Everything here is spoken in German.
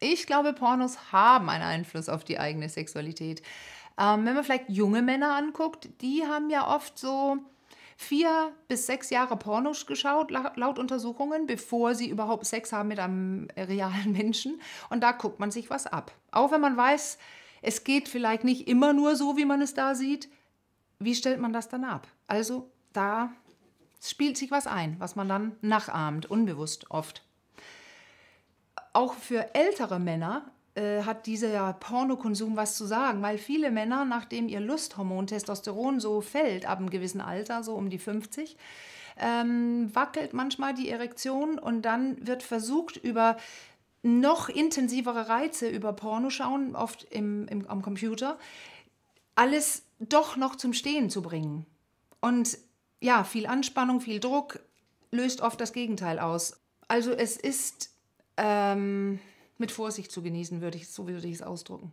Ich glaube, Pornos haben einen Einfluss auf die eigene Sexualität. Ähm, wenn man vielleicht junge Männer anguckt, die haben ja oft so vier bis sechs Jahre Pornos geschaut, laut Untersuchungen, bevor sie überhaupt Sex haben mit einem realen Menschen. Und da guckt man sich was ab. Auch wenn man weiß, es geht vielleicht nicht immer nur so, wie man es da sieht. Wie stellt man das dann ab? Also da spielt sich was ein, was man dann nachahmt, unbewusst oft auch für ältere Männer äh, hat dieser Pornokonsum was zu sagen, weil viele Männer, nachdem ihr Lusthormon Testosteron so fällt, ab einem gewissen Alter, so um die 50, ähm, wackelt manchmal die Erektion und dann wird versucht, über noch intensivere Reize, über Porno schauen, oft im, im, am Computer, alles doch noch zum Stehen zu bringen. Und ja, viel Anspannung, viel Druck löst oft das Gegenteil aus. Also es ist ähm, mit Vorsicht zu genießen, würde ich, so würde ich es ausdrücken.